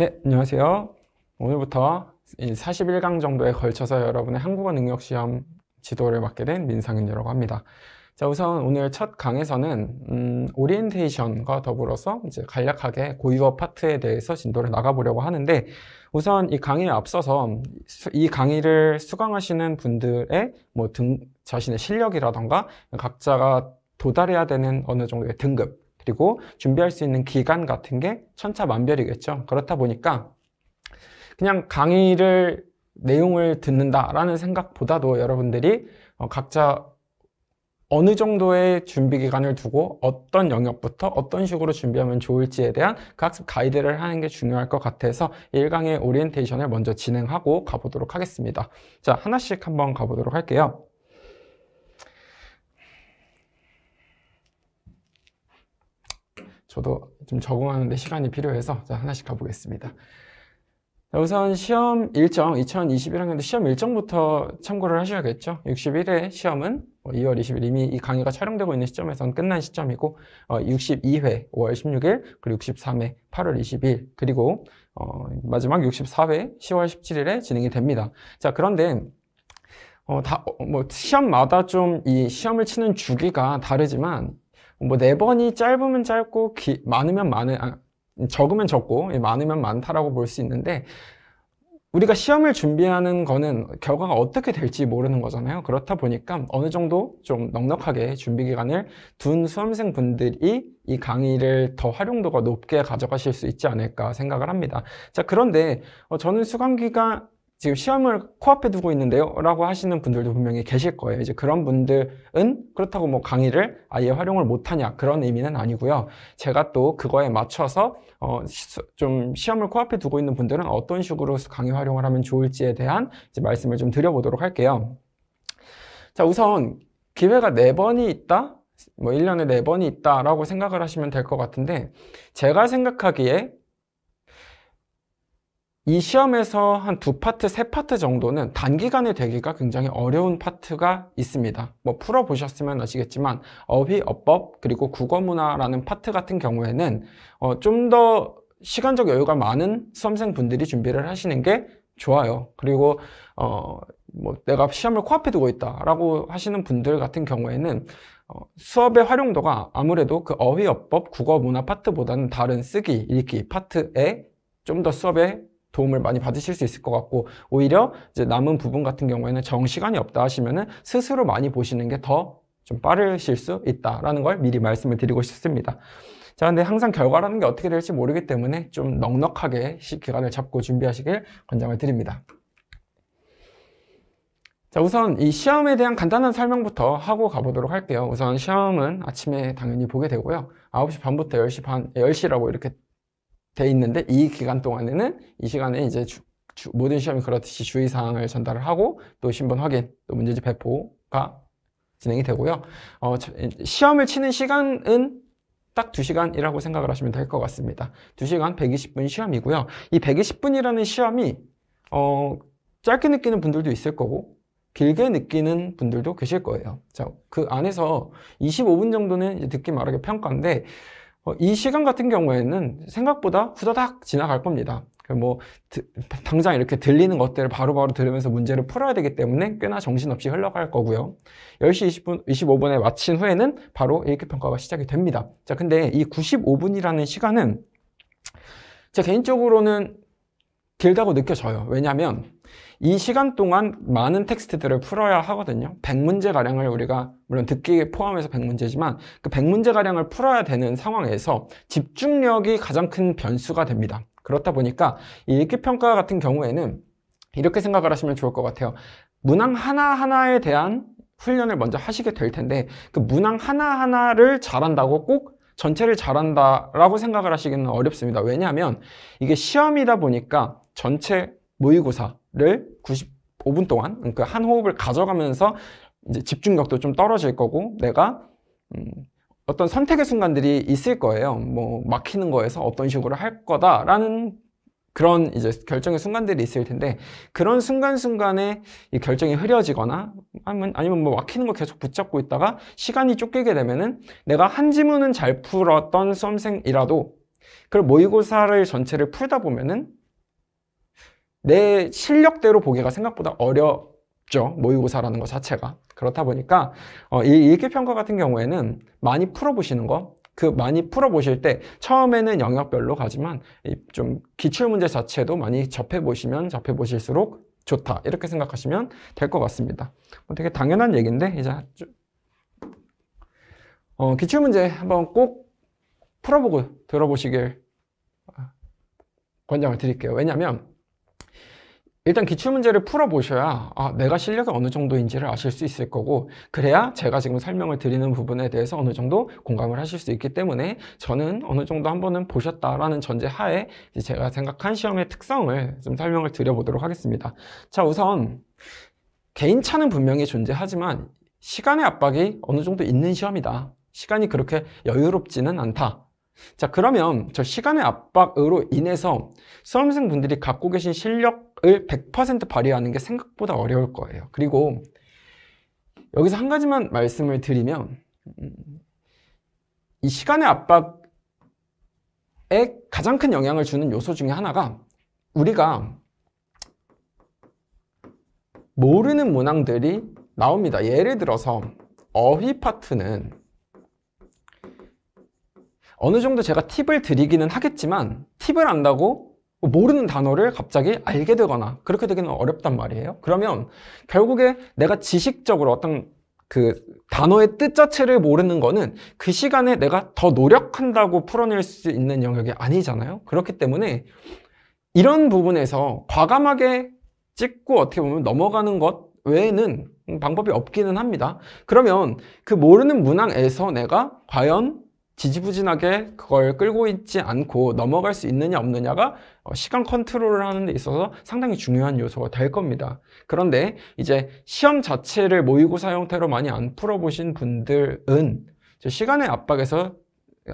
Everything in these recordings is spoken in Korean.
네, 안녕하세요. 오늘부터 41강 정도에 걸쳐서 여러분의 한국어 능력 시험 지도를 맡게 된 민상윤이라고 합니다. 자, 우선 오늘 첫 강에서는 음, 오리엔테이션과 더불어서 이제 간략하게 고유어 파트에 대해서 진도를 나가보려고 하는데 우선 이 강의에 앞서서 이 강의를 수강하시는 분들의 뭐 등, 자신의 실력이라던가 각자가 도달해야 되는 어느 정도의 등급 그리고 준비할 수 있는 기간 같은 게 천차만별이겠죠. 그렇다 보니까 그냥 강의를 내용을 듣는다라는 생각보다도 여러분들이 어, 각자 어느 정도의 준비 기간을 두고 어떤 영역부터 어떤 식으로 준비하면 좋을지에 대한 그 학습 가이드를 하는 게 중요할 것 같아서 1강의 오리엔테이션을 먼저 진행하고 가보도록 하겠습니다. 자, 하나씩 한번 가보도록 할게요. 저도 좀 적응하는데 시간이 필요해서 자, 하나씩 가보겠습니다. 자, 우선 시험 일정, 2021학년도 시험 일정부터 참고를 하셔야겠죠. 61회 시험은 2월 뭐 20일 이미 이 강의가 촬영되고 있는 시점에선 끝난 시점이고 62회 5월 16일, 그리고 63회 8월 22일, 그리고 어, 마지막 64회 10월 17일에 진행이 됩니다. 자, 그런데 어, 다, 어, 뭐, 시험마다 좀 이 시험을 치는 주기가 다르지만 뭐네 번이 짧으면 짧고 기, 많으면 많은 아, 적으면 적고 예, 많으면 많다라고 볼 수 있는데 우리가 시험을 준비하는 거는 결과가 어떻게 될지 모르는 거잖아요. 그렇다 보니까 어느 정도 좀 넉넉하게 준비 기간을 둔 수험생 분들이 이 강의를 더 활용도가 높게 가져가실 수 있지 않을까 생각을 합니다. 자, 그런데 어, 저는 수강 기간 지금 시험을 코앞에 두고 있는데요 라고 하시는 분들도 분명히 계실 거예요 이제 그런 분들은 그렇다고 뭐 강의를 아예 활용을 못하냐 그런 의미는 아니고요 제가 또 그거에 맞춰서 어, 좀 시험을 코앞에 두고 있는 분들은 어떤 식으로 강의 활용을 하면 좋을지에 대한 말씀을 좀 드려보도록 할게요 자 우선 기회가 네번이 있다 뭐 1년에 네번이 있다라고 생각을 하시면 될 것 같은데 제가 생각하기에 이 시험에서 한 두 파트, 세 파트 정도는 단기간에 되기가 굉장히 어려운 파트가 있습니다. 뭐 풀어보셨으면 아시겠지만 어휘, 어법, 그리고 국어문화라는 파트 같은 경우에는 어, 좀 더 시간적 여유가 많은 수험생분들이 준비를 하시는 게 좋아요. 그리고 어, 뭐 내가 시험을 코앞에 두고 있다라고 하시는 분들 같은 경우에는 어, 수업의 활용도가 아무래도 그 어휘, 어법, 국어, 문화 파트보다는 다른 쓰기, 읽기 파트에 좀더수업에 도움을 많이 받으실 수 있을 것 같고 오히려 이제 남은 부분 같은 경우에는 정시간이 없다 하시면은 스스로 많이 보시는 게 더 좀 빠르실 수 있다라는 걸 미리 말씀을 드리고 싶습니다. 자, 근데 항상 결과라는 게 어떻게 될지 모르기 때문에 좀 넉넉하게 기간을 잡고 준비하시길 권장을 드립니다. 자, 우선 이 시험에 대한 간단한 설명부터 하고 가보도록 할게요. 우선 시험은 아침에 당연히 보게 되고요. 9시 반부터 10시 반, 10시라고 이렇게 돼 있는데 이 기간 동안에는 이 시간에 이제 주, 주, 모든 시험이 그렇듯이 주의사항을 전달을 하고 또 신분 확인, 또 문제집 배포가 진행이 되고요. 어, 시험을 치는 시간은 딱 2시간이라고 생각을 하시면 될 것 같습니다. 2시간 120분 시험이고요. 이 120분이라는 시험이 어, 짧게 느끼는 분들도 있을 거고 길게 느끼는 분들도 계실 거예요. 자, 그 안에서 25분 정도는 이제 듣기 말하기 평가인데 어, 이 시간 같은 경우에는 생각보다 후다닥 지나갈 겁니다. 그 뭐 당장 이렇게 들리는 것들을 바로바로 바로 들으면서 문제를 풀어야 되기 때문에 꽤나 정신없이 흘러갈 거고요. 10시 20분, 25분에 마친 후에는 바로 이렇게 평가가 시작이 됩니다. 자, 근데 이 95분이라는 시간은 제 개인적으로는 길다고 느껴져요. 왜냐하면 이 시간 동안 많은 텍스트들을 풀어야 하거든요 100문제가량을 우리가 물론 듣기 포함해서 100문제지만 그 100문제가량을 풀어야 되는 상황에서 집중력이 가장 큰 변수가 됩니다 그렇다 보니까 이 읽기평가 같은 경우에는 이렇게 생각을 하시면 좋을 것 같아요 문항 하나하나에 대한 훈련을 먼저 하시게 될 텐데 그 문항 하나하나를 잘한다고 꼭 전체를 잘한다라고 생각을 하시기는 어렵습니다 왜냐하면 이게 시험이다 보니까 전체 모의고사 를 95분 동안 음, 그한 호흡을 가져가면서 이제 집중력도 좀 떨어질 거고 내가 음, 어떤 선택의 순간들이 있을 거예요. 뭐 막히는 거에서 어떤 식으로 할 거다라는 그런 이제 결정의 순간들이 있을 텐데 그런 순간순간에 이 결정이 흐려지거나 아니면 아니면 뭐 막히는 거 계속 붙잡고 있다가 시간이 쫓기게 되면은 내가 한 지문은 잘 풀었던 수험생이라도 그걸 모의고사를 전체를 풀다 보면은 내 실력대로 보기가 생각보다 어렵죠. 모의고사라는 것 자체가. 그렇다 보니까 어, 이 일기평가 같은 경우에는 많이 풀어보시는 거, 그 많이 풀어보실 때 처음에는 영역별로 가지만 좀 기출문제 자체도 많이 접해보시면 접해보실수록 좋다 이렇게 생각하시면 될 것 같습니다 뭐 되게 당연한 얘기인데 이제 어, 기출문제 한번 꼭 풀어보고 들어보시길 권장을 드릴게요 왜냐하면 일단 기출문제를 풀어보셔야 아, 내가 실력이 어느 정도인지를 아실 수 있을 거고 그래야 제가 지금 설명을 드리는 부분에 대해서 어느 정도 공감을 하실 수 있기 때문에 저는 어느 정도 한 번은 보셨다라는 전제 하에 제가 생각한 시험의 특성을 좀 설명을 드려보도록 하겠습니다. 자 우선 개인차는 분명히 존재하지만 시간의 압박이 어느 정도 있는 시험이다. 시간이 그렇게 여유롭지는 않다. 자 그러면 저 시간의 압박으로 인해서 수험생분들이 갖고 계신 실력 능력을 100% 발휘하는 게 생각보다 어려울 거예요. 그리고 여기서 한 가지만 말씀을 드리면 음, 이 시간의 압박에 가장 큰 영향을 주는 요소 중에 하나가 우리가 모르는 문항들이 나옵니다. 예를 들어서 어휘 파트는 어느 정도 제가 팁을 드리기는 하겠지만 팁을 안다고 모르는 단어를 갑자기 알게 되거나 그렇게 되기는 어렵단 말이에요 그러면 결국에 내가 지식적으로 어떤 그 단어의 뜻 자체를 모르는 거는 그 시간에 내가 더 노력한다고 풀어낼 수 있는 영역이 아니잖아요 그렇기 때문에 이런 부분에서 과감하게 찍고 어떻게 보면 넘어가는 것 외에는 방법이 없기는 합니다 그러면 그 모르는 문항에서 내가 과연 지지부진하게 그걸 끌고 있지 않고 넘어갈 수 있느냐 없느냐가 어, 시간 컨트롤을 하는 데 있어서 상당히 중요한 요소가 될 겁니다. 그런데 이제 시험 자체를 모의고사 형태로 많이 안 풀어보신 분들은 시간의 압박에서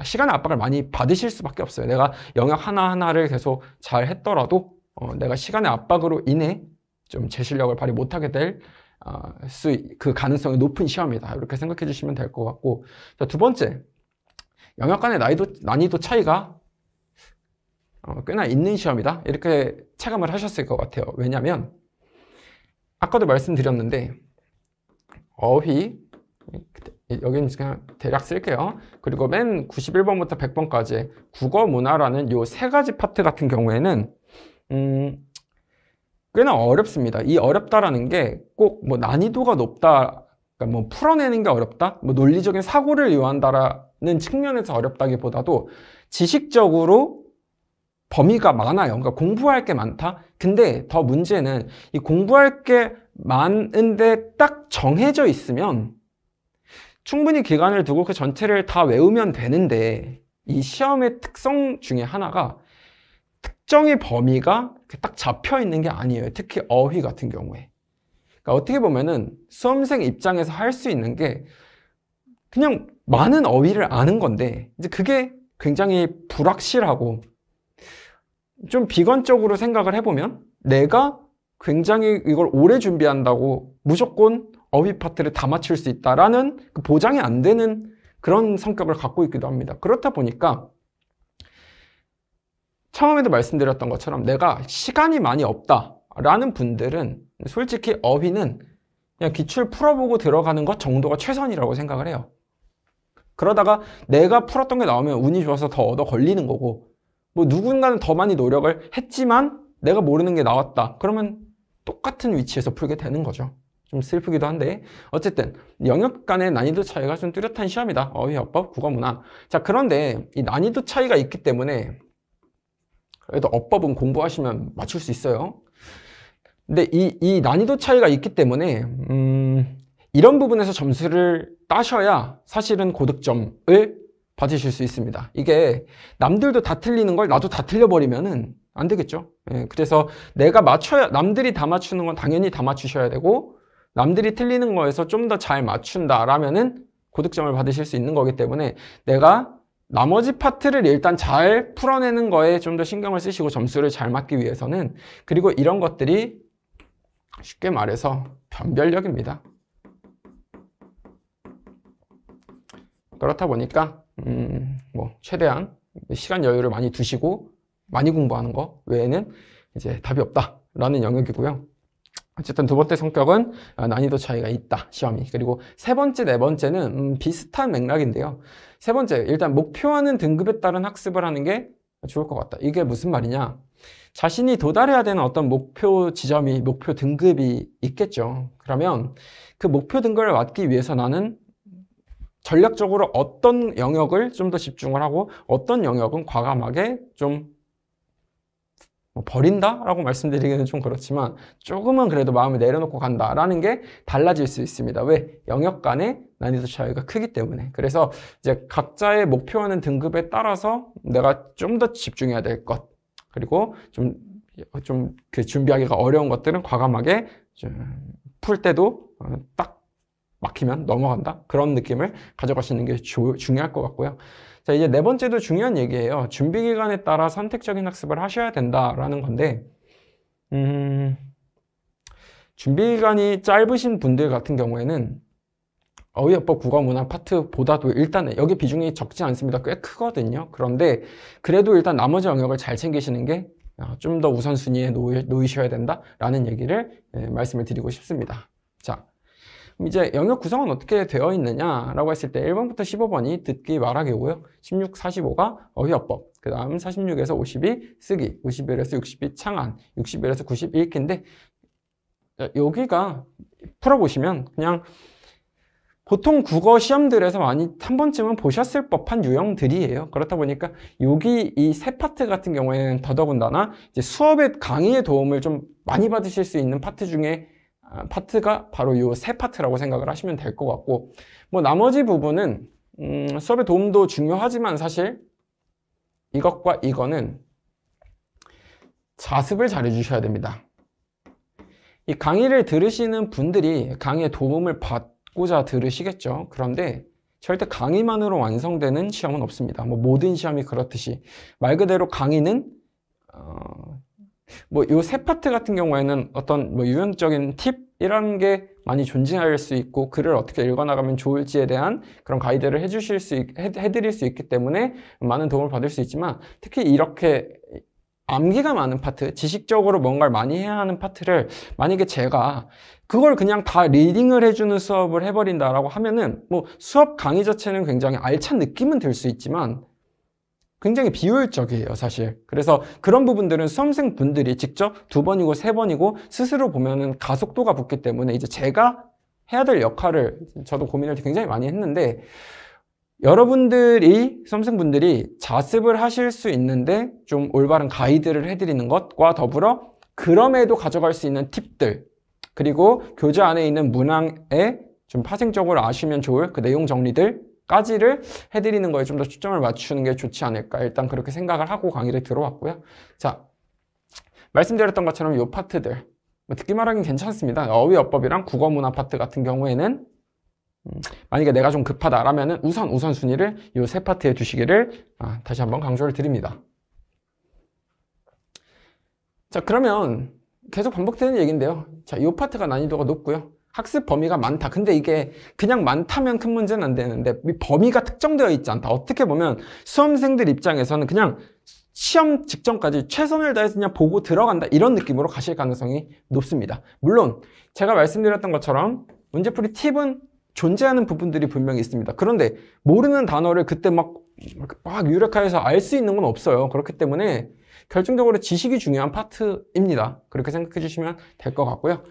시간의 압박을 많이 받으실 수밖에 없어요. 내가 영역 하나하나를 계속 잘 했더라도 어, 내가 시간의 압박으로 인해 좀 제 실력을 발휘 못하게 될 어, 수, 그 가능성이 높은 시험이다. 이렇게 생각해 주시면 될 것 같고 자, 두 번째 영역 간의 난이도, 난이도 차이가 어, 꽤나 있는 시험이다 이렇게 체감을 하셨을 것 같아요 왜냐하면 아까도 말씀드렸는데 어휘 여기는 그냥 대략 쓸게요 그리고 맨 91번부터 100번까지 국어 문화라는 요 세 가지 파트 같은 경우에는 음, 꽤나 어렵습니다 이 어렵다라는 게 꼭 뭐 난이도가 높다 그러니까 뭐 풀어내는 게 어렵다 뭐 논리적인 사고를 요한다라 는 측면에서 어렵다기보다도 지식적으로 범위가 많아요. 그러니까 공부할 게 많다. 근데 더 문제는 이 공부할 게 많은데 딱 정해져 있으면 충분히 기간을 두고 그 전체를 다 외우면 되는데 이 시험의 특성 중에 하나가 특정의 범위가 딱 잡혀 있는 게 아니에요. 특히 어휘 같은 경우에. 그러니까 어떻게 보면은 수험생 입장에서 할 수 있는 게 그냥 많은 어휘를 아는 건데 이제 그게 굉장히 불확실하고 좀 비관적으로 생각을 해보면 내가 굉장히 이걸 오래 준비한다고 무조건 어휘 파트를 다 맞출 수 있다라는 그 보장이 안 되는 그런 성격을 갖고 있기도 합니다. 그렇다 보니까 처음에도 말씀드렸던 것처럼 내가 시간이 많이 없다라는 분들은 솔직히 어휘는 그냥 기출 풀어보고 들어가는 것 정도가 최선이라고 생각을 해요. 그러다가 내가 풀었던 게 나오면 운이 좋아서 더 얻어 걸리는 거고 뭐 누군가는 더 많이 노력을 했지만 내가 모르는 게 나왔다 그러면 똑같은 위치에서 풀게 되는 거죠 좀 슬프기도 한데 어쨌든 영역 간의 난이도 차이가 좀 뚜렷한 시험이다 어휘어법 국어문화 자 그런데 이 난이도 차이가 있기 때문에 그래도 어법은 공부하시면 맞출 수 있어요 근데 이, 이 난이도 차이가 있기 때문에 음 이런 부분에서 점수를 따셔야 사실은 고득점을 받으실 수 있습니다 이게 남들도 다 틀리는 걸 나도 다 틀려버리면 은안 되겠죠 예, 그래서 내가 맞춰야 남들이 다 맞추는 건 당연히 다 맞추셔야 되고 남들이 틀리는 거에서 좀 더 잘 맞춘다 라면은 고득점을 받으실 수 있는 거기 때문에 내가 나머지 파트를 일단 잘 풀어내는 거에 좀 더 신경을 쓰시고 점수를 잘 맞기 위해서는 그리고 이런 것들이 쉽게 말해서 변별력입니다 그렇다 보니까 음, 뭐 최대한 시간 여유를 많이 두시고 많이 공부하는 거 외에는 이제 답이 없다라는 영역이고요. 어쨌든 두 번째 성격은 아, 난이도 차이가 있다 시험이 그리고 세 번째 네 번째는 음, 비슷한 맥락인데요 세 번째 일단 목표하는 등급에 따른 학습을 하는 게 좋을 것 같다 이게 무슨 말이냐 자신이 도달해야 되는 어떤 목표 지점이 목표 등급이 있겠죠 그러면 그 목표 등급을 맞기 위해서 나는 전략적으로 어떤 영역을 좀 더 집중을 하고 어떤 영역은 과감하게 좀 뭐 버린다라고 말씀드리기는 좀 그렇지만 조금은 그래도 마음을 내려놓고 간다라는 게 달라질 수 있습니다. 왜? 영역 간의 난이도 차이가 크기 때문에. 그래서 이제 각자의 목표하는 등급에 따라서 내가 좀 더 집중해야 될 것. 그리고 좀 좀그 어, 준비하기가 어려운 것들은 과감하게 좀 풀 때도 어, 딱 막히면 넘어간다 그런 느낌을 가져가시는 게 주, 중요할 것 같고요 자 이제 네 번째도 중요한 얘기예요 준비 기간에 따라 선택적인 학습을 하셔야 된다라는 건데 음... 준비 기간이 짧으신 분들 같은 경우에는 어휘어법 국어문화 파트보다도 일단 여기 비중이 적지 않습니다. 꽤 크거든요. 그런데 그래도 일단 나머지 영역을 잘 챙기시는 게 좀더 아, 우선순위에 놓이, 놓이셔야 된다라는 얘기를 예, 말씀을 드리고 싶습니다. 자, 이제 영역 구성은 어떻게 되어 있느냐라고 했을 때 1번부터 15번이 듣기 말하기고요. 16, 45가 어휘어법, 그 다음 46에서 50이 쓰기, 51에서 60이 창안, 61에서 90 읽기인데 여기가 풀어보시면 그냥 보통 국어 시험들에서 많이 한 번쯤은 보셨을 법한 유형들이에요. 그렇다 보니까 여기 이 세 파트 같은 경우에는 더더군다나 이제 수업의 강의의 도움을 좀 많이 받으실 수 있는 파트 중에 아, 파트가 바로 이 세 파트라고 생각을 하시면 될 것 같고 뭐 나머지 부분은 음, 수업의 도움도 중요하지만 사실 이것과 이거는 자습을 잘 해주셔야 됩니다. 이 강의를 들으시는 분들이 강의의 도움을 받고자 들으시겠죠. 그런데 절대 강의만으로 완성되는 시험은 없습니다. 뭐 모든 시험이 그렇듯이 말 그대로 강의는 어, 뭐이세 파트 같은 경우에는 어떤 뭐 유연적인 팁이라는게 많이 존재할 수 있고 글을 어떻게 읽어나가면 좋을지에 대한 그런 가이드를 해주실 수 있, 해드릴 수 있기 때문에 많은 도움을 받을 수 있지만 특히 이렇게 암기가 많은 파트, 지식적으로 뭔가를 많이 해야 하는 파트를 만약에 제가 그걸 그냥 다 리딩을 해주는 수업을 해버린다라고 하면은 뭐 수업 강의 자체는 굉장히 알찬 느낌은 들 수 있지만 굉장히 비효율적이에요 사실 그래서 그런 부분들은 수험생분들이 직접 두 번이고 세 번이고 스스로 보면은 가속도가 붙기 때문에 이제 제가 해야 될 역할을 저도 고민을 굉장히 많이 했는데 여러분들이 수험생분들이 자습을 하실 수 있는데 좀 올바른 가이드를 해드리는 것과 더불어 그럼에도 가져갈 수 있는 팁들 그리고 교재 안에 있는 문항에 좀 파생적으로 아시면 좋을 그 내용 정리들 까지를 해드리는 거에 좀 더 초점을 맞추는 게 좋지 않을까 일단 그렇게 생각을 하고 강의를 들어왔고요 자 말씀드렸던 것처럼 이 파트들 뭐 듣기말 하긴 괜찮습니다 어휘어법이랑 국어문화 파트 같은 경우에는 음, 만약에 내가 좀 급하다라면 우선 우선순위를 이 세 파트에 두시기를 아, 다시 한번 강조를 드립니다 자 그러면 계속 반복되는 얘기인데요 자이 파트가 난이도가 높고요 학습 범위가 많다. 근데 이게 그냥 많다면 큰 문제는 안 되는데 범위가 특정되어 있지 않다. 어떻게 보면 수험생들 입장에서는 그냥 시험 직전까지 최선을 다해서 그냥 보고 들어간다 이런 느낌으로 가실 가능성이 높습니다. 물론 제가 말씀드렸던 것처럼 문제풀이 팁은 존재하는 부분들이 분명히 있습니다. 그런데 모르는 단어를 그때 막, 막 유력화해서 알 수 있는 건 없어요. 그렇기 때문에 결정적으로 지식이 중요한 파트입니다. 그렇게 생각해 주시면 될 것 같고요.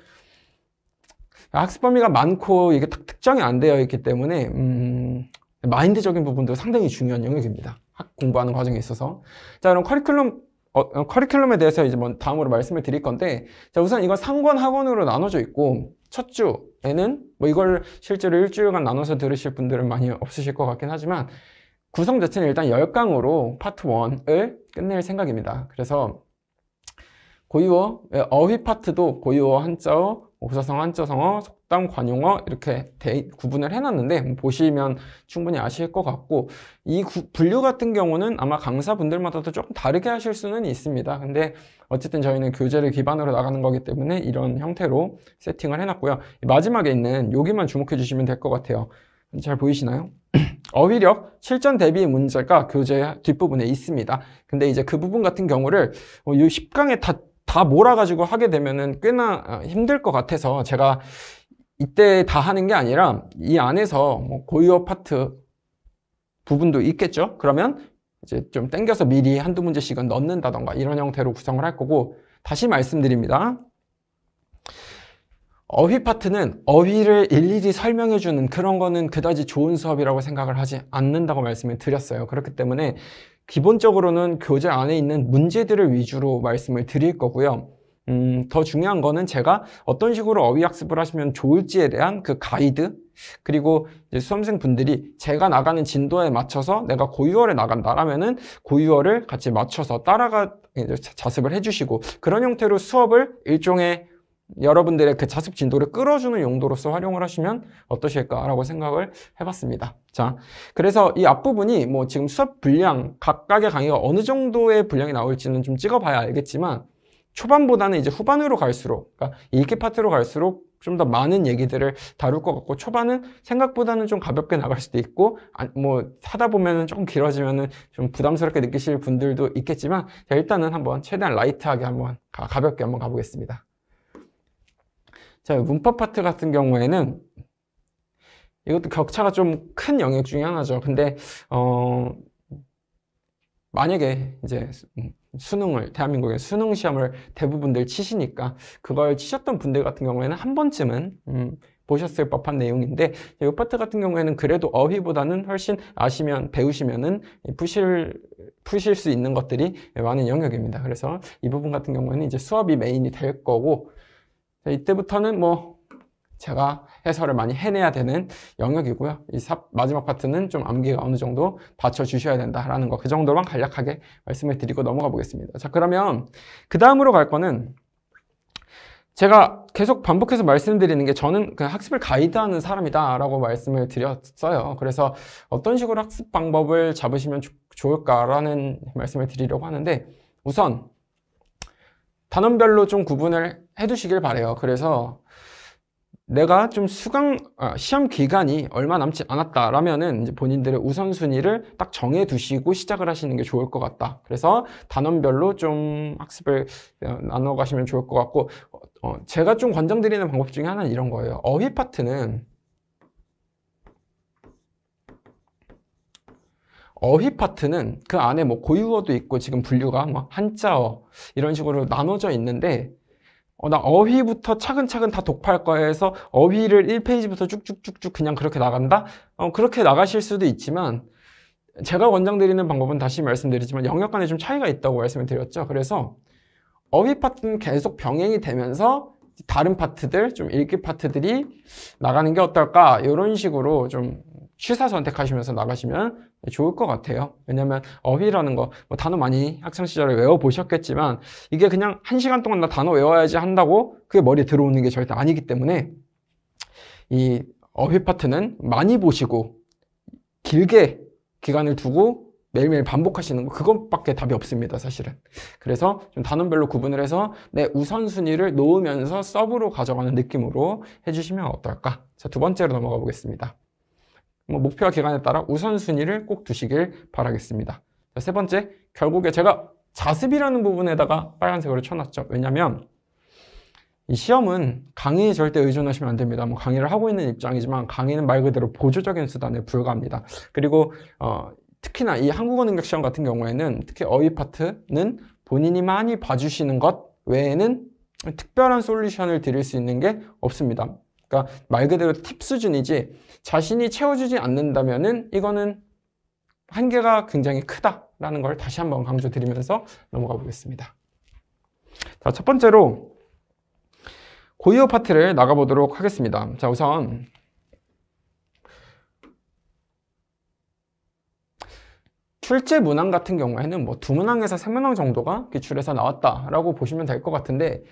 학습 범위가 많고 이게 딱 특정이 안 되어 있기 때문에 음, 마인드적인 부분도 상당히 중요한 영역입니다. 학 공부하는 과정에 있어서 자 그럼 커리큘럼 어, 커리큘럼에 대해서 이제 다음으로 말씀을 드릴 건데 자 우선 이건 상권 학원으로 나눠져 있고 첫 주에는 뭐 이걸 실제로 일주일간 나눠서 들으실 분들은 많이 없으실 것 같긴 하지만 구성 자체는 일단 10강으로 파트 1을 끝낼 생각입니다. 그래서 고유어, 예, 어휘 파트도 고유어 한자어, 목사성, 한자성어, 속담, 관용어 이렇게 대, 구분을 해놨는데 뭐 보시면 충분히 아실 것 같고 이 구, 분류 같은 경우는 아마 강사분들마다도 조금 다르게 하실 수는 있습니다. 근데 어쨌든 저희는 교재를 기반으로 나가는 거기 때문에 이런 형태로 세팅을 해놨고요. 마지막에 있는 여기만 주목해 주시면 될 것 같아요. 잘 보이시나요? 어휘력 실전 대비 문제가 교재 뒷부분에 있습니다. 근데 이제 그 부분 같은 경우를 이 어, 10강에 다다 몰아가지고 하게 되면은 꽤나 어, 힘들 것 같아서 제가 이때 다 하는 게 아니라 이 안에서 뭐 고유어 파트 부분도 있겠죠? 그러면 이제 좀 땡겨서 미리 한두 문제씩은 넣는다던가 이런 형태로 구성을 할 거고 다시 말씀드립니다. 어휘 파트는 어휘를 일일이 설명해 주는 그런 거는 그다지 좋은 수업이라고 생각을 하지 않는다고 말씀을 드렸어요. 그렇기 때문에 기본적으로는 교재 안에 있는 문제들을 위주로 말씀을 드릴 거고요. 음, 더 중요한 거는 제가 어떤 식으로 어휘학습을 하시면 좋을지에 대한 그 가이드 그리고 수험생 분들이 제가 나가는 진도에 맞춰서 내가 고유어를 나간다라면은 고유어를 같이 맞춰서 따라가 자습을 해주시고 그런 형태로 수업을 일종의 여러분들의 그 자습 진도를 끌어주는 용도로서 활용을 하시면 어떠실까라고 생각을 해봤습니다. 자, 그래서 이 앞부분이 뭐 지금 수업 분량, 각각의 강의가 어느 정도의 분량이 나올지는 좀 찍어봐야 알겠지만 초반보다는 이제 후반으로 갈수록, 그러니까 읽기 파트로 갈수록 좀 더 많은 얘기들을 다룰 것 같고 초반은 생각보다는 좀 가볍게 나갈 수도 있고 뭐 하다 보면은 조금 길어지면은 좀 부담스럽게 느끼실 분들도 있겠지만 일단은 한번 최대한 라이트하게 한번 가볍게 한번 가보겠습니다. 자, 문법 파트 같은 경우에는 이것도 격차가 좀 큰 영역 중에 하나죠. 근데 어 만약에 이제 수능을 대한민국의 수능 시험을 대부분들 치시니까 그걸 치셨던 분들 같은 경우에는 한 번쯤은 음, 보셨을 법한 내용인데 이 파트 같은 경우에는 그래도 어휘보다는 훨씬 아시면 배우시면은 푸실 푸실 수 있는 것들이 많은 영역입니다. 그래서 이 부분 같은 경우에는 이제 수업이 메인이 될 거고 이때부터는 뭐 제가 해설을 많이 해내야 되는 영역이고요. 이 마지막 파트는 좀 암기가 어느 정도 받쳐주셔야 된다라는 거. 그 정도만 간략하게 말씀을 드리고 넘어가 보겠습니다. 자, 그러면 그 다음으로 갈 거는 제가 계속 반복해서 말씀드리는 게 저는 그냥 학습을 가이드하는 사람이다라고 말씀을 드렸어요. 그래서 어떤 식으로 학습 방법을 잡으시면 좋을까라는 말씀을 드리려고 하는데 우선 단원별로 좀 구분을 해두시길 바래요 그래서 내가 좀 수강 아, 시험 기간이 얼마 남지 않았다라면은 이제 본인들의 우선순위를 딱 정해 두시고 시작을 하시는 게 좋을 것 같다. 그래서 단원별로 좀 학습을 어, 나눠 가시면 좋을 것 같고 어, 제가 좀 권장드리는 방법 중에 하나는 이런 거예요. 어휘 파트는 어휘 파트는 그 안에 뭐 고유어도 있고 지금 분류가 뭐 한자어 이런 식으로 나눠져 있는데 어, 나 어휘부터 차근차근 다 독파할 거야 해서 어휘를 1페이지부터 쭉쭉쭉쭉 그냥 그렇게 나간다? 어, 그렇게 나가실 수도 있지만 제가 권장드리는 방법은 다시 말씀드리지만 영역 간에 좀 차이가 있다고 말씀을 드렸죠. 그래서 어휘 파트는 계속 병행이 되면서 다른 파트들, 좀 읽기 파트들이 나가는 게 어떨까 이런 식으로 좀 취사 선택하시면서 나가시면 좋을 것 같아요. 왜냐면 어휘라는 거뭐 단어 많이 학창 시절에 외워 보셨겠지만 이게 그냥 한 시간 동안 나 단어 외워야지 한다고 그게 머리에 들어오는 게 절대 아니기 때문에 이 어휘 파트는 많이 보시고 길게 기간을 두고 매일매일 반복하시는 거 그것밖에 답이 없습니다 사실은 그래서 좀 단원별로 구분을 해서 내 네, 우선순위를 놓으면서 서브로 가져가는 느낌으로 해주시면 어떨까 자두 번째로 넘어가 보겠습니다 뭐 목표와 기간에 따라 우선순위를 꼭 두시길 바라겠습니다. 자, 세 번째, 결국에 제가 자습이라는 부분에다가 빨간색으로 쳐놨죠. 왜냐하면 이 시험은 강의에 절대 의존하시면 안 됩니다. 뭐 강의를 하고 있는 입장이지만 강의는 말 그대로 보조적인 수단에 불과합니다. 그리고 어, 특히나 이 한국어 능력 시험 같은 경우에는 특히 어휘 파트는 본인이 많이 봐주시는 것 외에는 특별한 솔루션을 드릴 수 있는 게 없습니다. 그러니까 말 그대로 팁 수준이지 자신이 채워주지 않는다면은 이거는 한계가 굉장히 크다라는 걸 다시 한번 강조드리면서 넘어가 보겠습니다. 자, 첫 번째로 고유어 파트를 나가보도록 하겠습니다. 자, 우선 출제 문항 같은 경우에는 뭐 두 문항에서 세 문항 정도가 기출에서 나왔다라고 보시면 될 것 같은데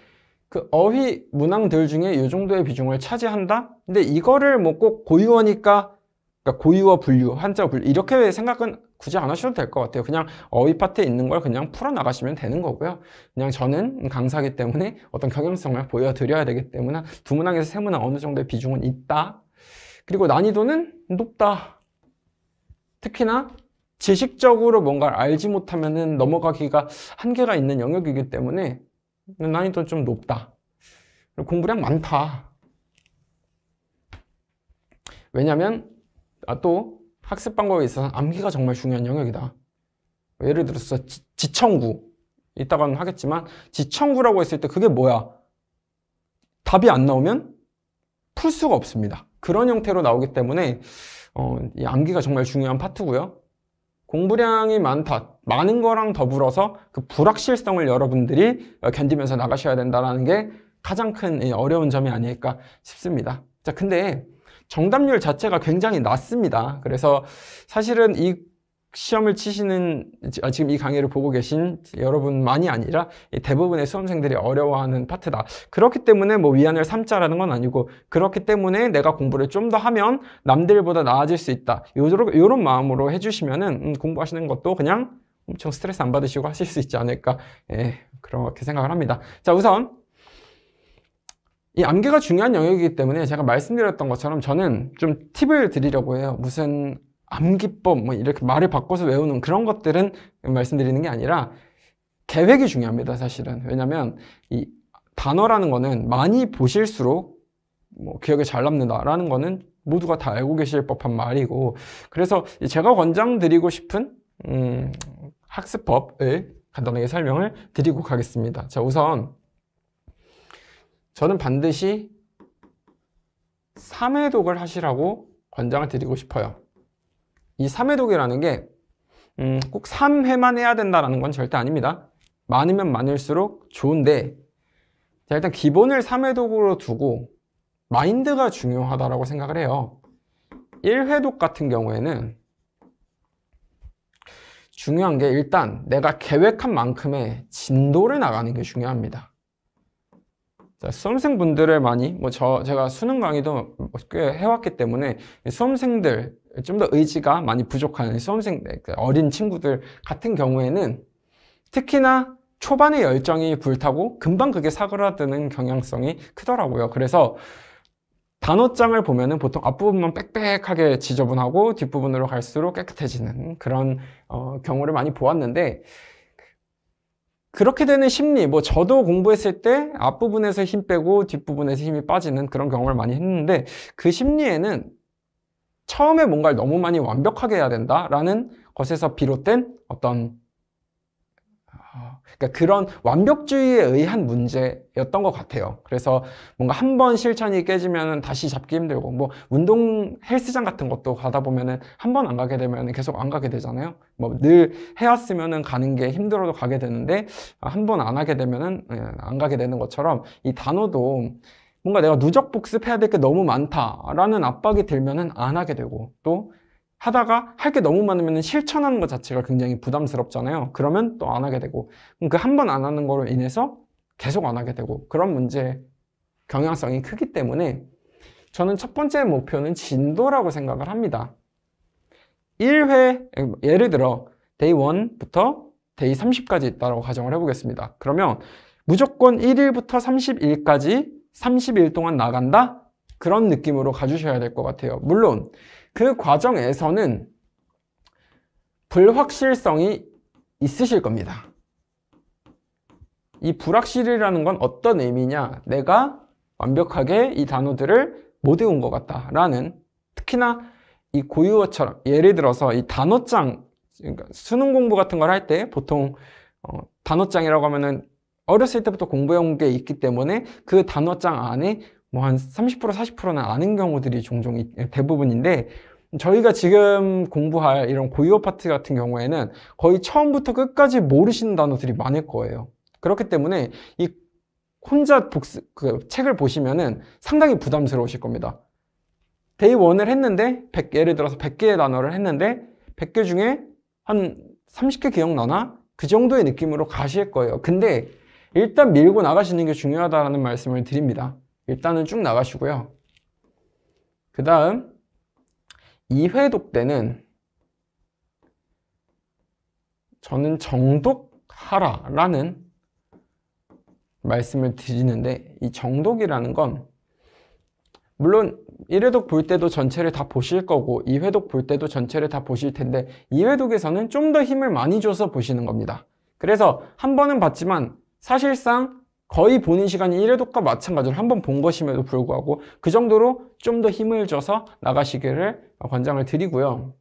그 어휘 문항들 중에 이 정도의 비중을 차지한다? 근데 이거를 뭐 꼭 고유어니까 그러니까 고유어 분류, 한자 분류 이렇게 생각은 굳이 안 하셔도 될 것 같아요 그냥 어휘 파트에 있는 걸 그냥 풀어나가시면 되는 거고요 그냥 저는 강사기 때문에 어떤 경영성을 보여드려야 되기 때문에 두 문항에서 세 문항 어느 정도의 비중은 있다 그리고 난이도는 높다 특히나 지식적으로 뭔가를 알지 못하면 넘어가기가 한계가 있는 영역이기 때문에 난이도 는좀 높다. 공부량 많다. 왜냐면 아, 또 학습 방법에 있어서 암기가 정말 중요한 영역이다. 예를 들어서 지, 청구 이따가는 하겠지만 지청구라고 했을 때 그게 뭐야? 답이 안 나오면 풀 수가 없습니다. 그런 형태로 나오기 때문에 어, 이 암기가 정말 중요한 파트고요. 공부량이 많다, 많은 거랑 더불어서 그 불확실성을 여러분들이 견디면서 나가셔야 된다는 게 가장 큰 예, 어려운 점이 아닐까 싶습니다. 자, 근데 정답률 자체가 굉장히 낮습니다. 그래서 사실은 이 시험을 치시는 아, 지금 이 강의를 보고 계신 여러분만이 아니라 대부분의 수험생들이 어려워하는 파트다 그렇기 때문에 뭐 위안을 삼자라는 건 아니고 그렇기 때문에 내가 공부를 좀 더 하면 남들보다 나아질 수 있다 요런, 런 마음으로 해주시면 은 음, 공부하시는 것도 그냥 엄청 스트레스 안 받으시고 하실 수 있지 않을까 예, 그렇게 생각을 합니다 자 우선 이 암기가 중요한 영역이기 때문에 제가 말씀드렸던 것처럼 저는 좀 팁을 드리려고 해요 무슨 암기법 뭐 이렇게 말을 바꿔서 외우는 그런 것들은 말씀드리는 게 아니라 계획이 중요합니다 사실은 왜냐하면 이 단어라는 거는 많이 보실수록 뭐 기억에 잘 남는다라는 거는 모두가 다 알고 계실 법한 말이고 그래서 제가 권장드리고 싶은 음, 학습법을 간단하게 설명을 드리고 가겠습니다 자 우선 저는 반드시 3회독을 하시라고 권장을 드리고 싶어요 이 3회 독이라는 게, 음, 꼭 3회만 해야 된다라는 건 절대 아닙니다. 많으면 많을수록 좋은데, 자, 일단 기본을 3회 독으로 두고, 마인드가 중요하다라고 생각을 해요. 1회 독 같은 경우에는, 중요한 게 일단 내가 계획한 만큼의 진도를 나가는 게 중요합니다. 자, 수험생분들을 많이 뭐 저 제가 수능 강의도 뭐 꽤 해왔기 때문에 수험생들 좀더 의지가 많이 부족한 수험생, 네, 그 어린 친구들 같은 경우에는 특히나 초반에 열정이 불타고 금방 그게 사그라드는 경향성이 크더라고요. 그래서 단어장을 보면은 보통 앞부분만 빽빽하게 지저분하고 뒷부분으로 갈수록 깨끗해지는 그런 어, 경우를 많이 보았는데 그렇게 되는 심리, 뭐 저도 공부했을 때 앞부분에서 힘 빼고 뒷부분에서 힘이 빠지는 그런 경험을 많이 했는데 그 심리에는 처음에 뭔가를 너무 많이 완벽하게 해야 된다라는 것에서 비롯된 어떤 아, 그러니까 그런 완벽주의에 의한 문제였던 것 같아요. 그래서 뭔가 한 번 실천이 깨지면 다시 잡기 힘들고 뭐 운동 헬스장 같은 것도 가다 보면은 한 번 안 가게 되면 계속 안 가게 되잖아요. 뭐 늘 해왔으면은 가는 게 힘들어도 가게 되는데 한 번 안 하게 되면은 예, 안 가게 되는 것처럼 이 단어도 뭔가 내가 누적 복습해야 될 게 너무 많다라는 압박이 들면은 안 하게 되고 또 하다가 할 게 너무 많으면 실천하는 것 자체가 굉장히 부담스럽잖아요. 그러면 또 안 하게 되고 그 한 번안 그 하는 거로 인해서 계속 안 하게 되고 그런 문제 경향성이 크기 때문에 저는 첫 번째 목표는 진도라고 생각을 합니다. 1회 예를 들어 데이 1부터 데이 30까지 있다고 가정을 해보겠습니다. 그러면 무조건 1일부터 3 1일까지 30일 동안 나간다? 그런 느낌으로 가주셔야 될 것 같아요. 물론 그 과정에서는 불확실성이 있으실 겁니다. 이 불확실이라는 건 어떤 의미냐? 내가 완벽하게 이 단어들을 못 외운 것 같다라는 특히나 이 고유어처럼 예를 들어서 이 단어장 그러니까 수능 공부 같은 걸 할 때 보통 어, 단어장이라고 하면은 어렸을 때부터 공부해온 게 있기 때문에 그 단어장 안에 뭐 한 30% 40%는 아는 경우들이 종종 대부분인데 저희가 지금 공부할 이런 고유어 파트 같은 경우에는 거의 처음부터 끝까지 모르시는 단어들이 많을 거예요. 그렇기 때문에 이 혼자 복습, 그 책을 보시면은 상당히 부담스러우실 겁니다. 데이 원을 했는데 100, 예를 들어서 100개의 단어를 했는데 100개 중에 한 30개 기억나나? 그 정도의 느낌으로 가실 거예요. 근데 일단 밀고 나가시는 게 중요하다는 말씀을 드립니다. 일단은 쭉 나가시고요. 그 다음 2회독 때는 저는 정독하라라는 말씀을 드리는데 이 정독이라는 건 물론 1회독 볼 때도 전체를 다 보실 거고 2회독 볼 때도 전체를 다 보실 텐데 2회독에서는 좀 더 힘을 많이 줘서 보시는 겁니다. 그래서 한 번은 봤지만 사실상 거의 보는 시간이 1회독과 마찬가지로 한 번 본 것임에도 불구하고 그 정도로 좀 더 힘을 줘서 나가시기를 권장을 드리고요.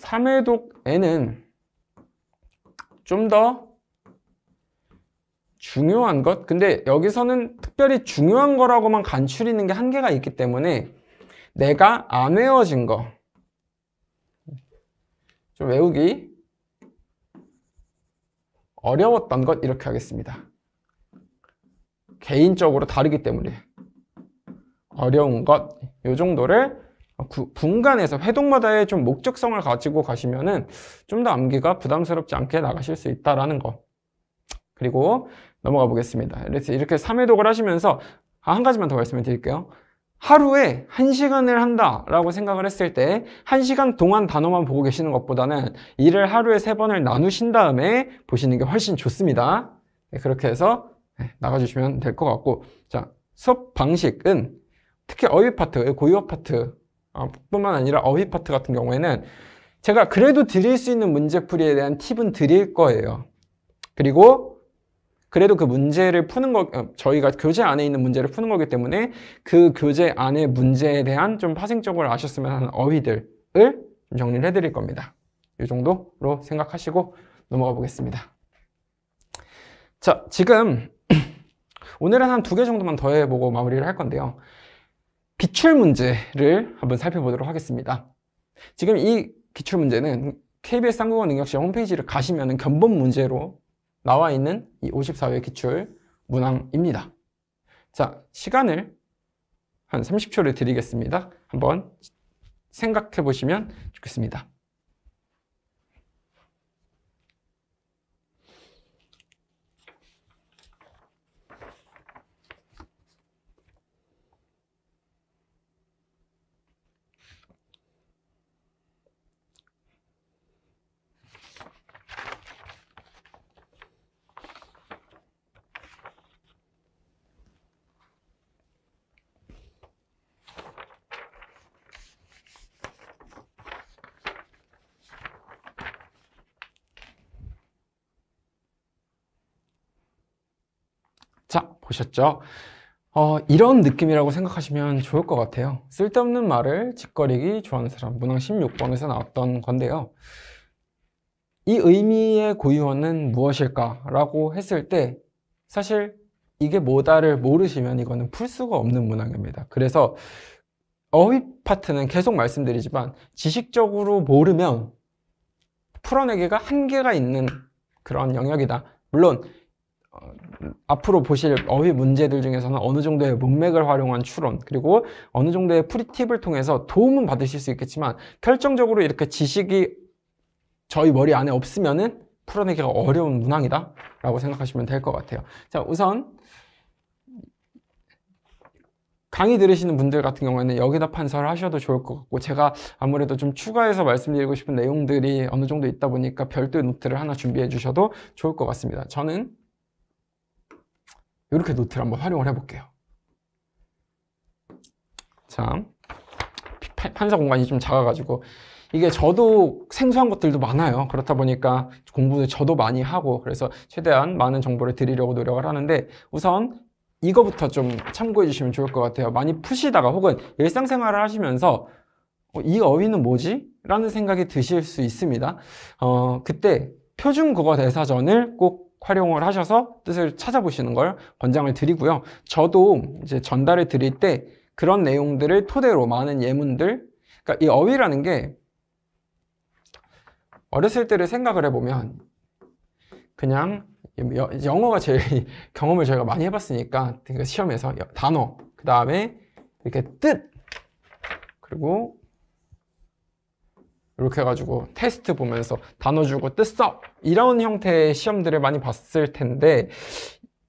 3회독에는 좀 더 중요한 것 근데 여기서는 특별히 중요한 거라고만 간추리는 게 한계가 있기 때문에 내가 안 외워진 거 좀 외우기 어려웠던 것 이렇게 하겠습니다. 개인적으로 다르기 때문에 어려운 것 이 정도를 분간해서 회동마다의 좀 목적성을 가지고 가시면은 좀 더 암기가 부담스럽지 않게 나가실 수 있다라는 거. 그리고 넘어가 보겠습니다. 이렇게 3회독을 하시면서 아, 한 가지만 더 말씀을 드릴게요. 하루에 1시간을 한다라고 생각을 했을 때 1시간 동안 단어만 보고 계시는 것보다는 일을 하루에 3번을 나누신 다음에 보시는 게 훨씬 좋습니다. 네, 그렇게 해서 네, 나가주시면 될 것 같고 자 수업 방식은 특히 어휘 파트, 고유어 파트 어, 뿐만 아니라 어휘 파트 같은 경우에는 제가 그래도 드릴 수 있는 문제풀이에 대한 팁은 드릴 거예요. 그리고 그래도 그 문제를 푸는 거 어, 저희가 교재 안에 있는 문제를 푸는 거기 때문에 그 교재 안에 문제에 대한 좀 파생적으로 아셨으면 하는 어휘들을 정리를 해드릴 겁니다. 이 정도로 생각하시고 넘어가 보겠습니다. 자, 지금 오늘은 한 두 개 정도만 더 해보고 마무리를 할 건데요. 기출 문제를 한번 살펴보도록 하겠습니다. 지금 이 기출 문제는 KBS 한국어 능력시 험 홈페이지를 가시면 견본 문제로 나와 있는 이 54회 기출 문항입니다. 자, 시간을 한 30초를 드리겠습니다. 한번 생각해 보시면 좋겠습니다. 보셨죠? 어, 이런 느낌이라고 생각하시면 좋을 것 같아요 쓸데없는 말을 짓거리기 좋아하는 사람 문항 16번에서 나왔던 건데요 이 의미의 고유어는 무엇일까? 라고 했을 때 사실 이게 뭐다를 모르시면 이거는 풀 수가 없는 문항입니다 그래서 어휘 파트는 계속 말씀드리지만 지식적으로 모르면 풀어내기가 한계가 있는 그런 영역이다 물론 앞으로 보실 어휘 문제들 중에서는 어느 정도의 문맥을 활용한 추론 그리고 어느 정도의 프리팁을 통해서 도움은 받으실 수 있겠지만 결정적으로 이렇게 지식이 저희 머리 안에 없으면은 풀어내기가 어려운 문항이다 라고 생각하시면 될 것 같아요 자 우선 강의 들으시는 분들 같은 경우에는 여기다 판서를 하셔도 좋을 것 같고 제가 아무래도 좀 추가해서 말씀드리고 싶은 내용들이 어느 정도 있다 보니까 별도의 노트를 하나 준비해 주셔도 좋을 것 같습니다 저는 이렇게 노트를 한번 활용을 해볼게요. 자, 판사 공간이 좀 작아가지고 이게 저도 생소한 것들도 많아요. 그렇다 보니까 공부도 저도 많이 하고 그래서 최대한 많은 정보를 드리려고 노력을 하는데 우선 이거부터 좀 참고해 주시면 좋을 것 같아요. 많이 푸시다가 혹은 일상생활을 하시면서 어, 이 어휘는 뭐지? 라는 생각이 드실 수 있습니다. 어, 그때 표준국어 대사전을 꼭 활용을 하셔서 뜻을 찾아보시는 걸 권장을 드리고요. 저도 이제 전달을 드릴 때 그런 내용들을 토대로 많은 예문들, 그러니까 이 어휘라는 게 어렸을 때를 생각을 해보면 그냥 영어가 제일 경험을 저희가 많이 해봤으니까 그러니까 시험에서 단어, 그 다음에 이렇게 뜻, 그리고 이렇게 해가지고 테스트 보면서 단어 주고 뜻써 이런 형태의 시험들을 많이 봤을 텐데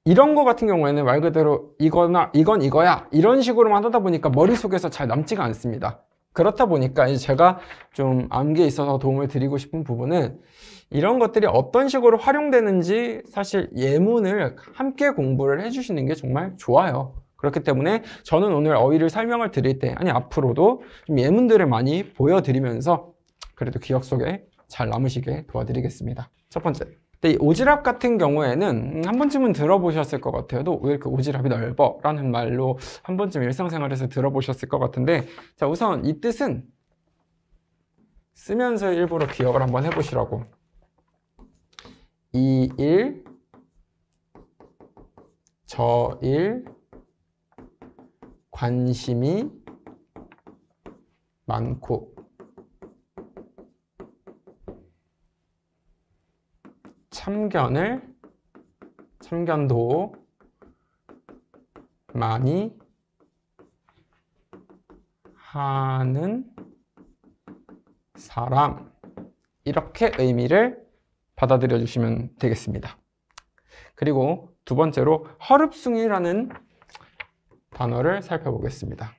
이런 거 같은 경우에는 말 그대로 이거나 이건 이거야 이런 식으로만 하다 보니까 머릿속에서 잘 남지가 않습니다 그렇다 보니까 이제 제가 좀 암기에 있어서 도움을 드리고 싶은 부분은 이런 것들이 어떤 식으로 활용되는지 사실 예문을 함께 공부를 해주시는 게 정말 좋아요 그렇기 때문에 저는 오늘 어휘를 설명을 드릴 때 아니 앞으로도 좀 예문들을 많이 보여드리면서 그래도 기억 속에 잘 남으시게 도와드리겠습니다. 첫 번째. 근데 이 오지랖 같은 경우에는 음, 한 번쯤은 들어보셨을 것 같아도 왜 이렇게 오지랖이 넓어? 라는 말로 한 번쯤 일상생활에서 들어보셨을 것 같은데 자 우선 이 뜻은 쓰면서 일부러 기억을 한번 해보시라고 이일저일 관심이 많고 참견을 참견도 많이 하는 사람 이렇게 의미를 받아들여 주시면 되겠습니다 그리고 두 번째로 허름숭이라는 단어를 살펴보겠습니다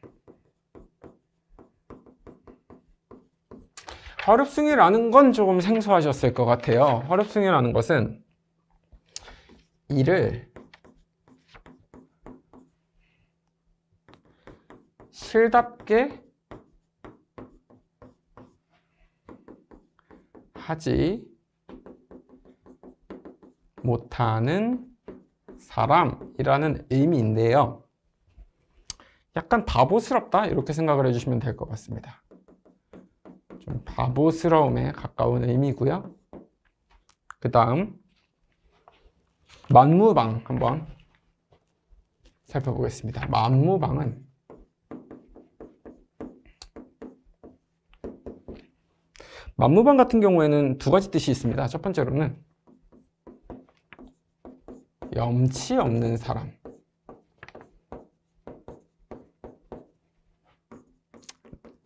화렵승이라는건 조금 생소하셨을 것 같아요 화렵승이라는 것은 이를 실답게 하지 못하는 사람이라는 의미인데요. 약간 바보스럽다 이렇게 생각을 해주시면 될 것 같습니다. 바보스러움에 가까운 의미고요. 그 다음 만무방 한번 살펴보겠습니다. 만무방은 만무방 같은 경우에는 두 가지 뜻이 있습니다. 첫 번째로는 염치 없는 사람